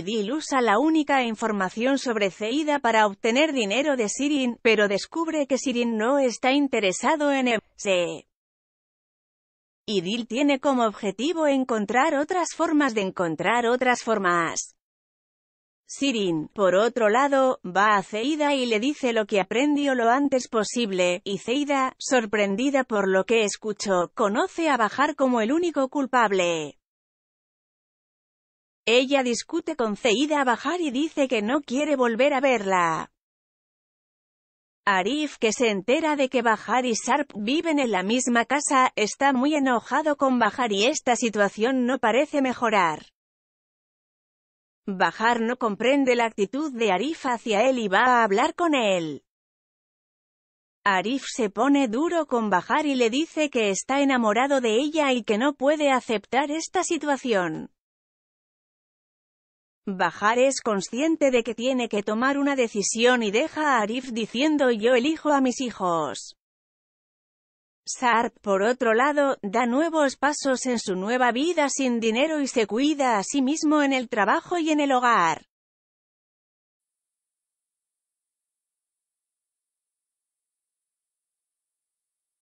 Idil usa la única información sobre Ceida para obtener dinero de Sirin, pero descubre que Sirin no está interesado en él. Idil tiene como objetivo encontrar otras formas de encontrar otras formas. Sirin, por otro lado, va a Ceida y le dice lo que aprendió lo antes posible, y Ceida, sorprendida por lo que escuchó, conoce a Bajar como el único culpable. Ella discute con Zeida Bajar y dice que no quiere volver a verla. Arif que se entera de que Bajar y Sharp viven en la misma casa, está muy enojado con Bajar y esta situación no parece mejorar. Bajar no comprende la actitud de Arif hacia él y va a hablar con él. Arif se pone duro con Bajar y le dice que está enamorado de ella y que no puede aceptar esta situación. Bajar es consciente de que tiene que tomar una decisión y deja a Arif diciendo yo elijo a mis hijos. Sarp, por otro lado, da nuevos pasos en su nueva vida sin dinero y se cuida a sí mismo en el trabajo y en el hogar.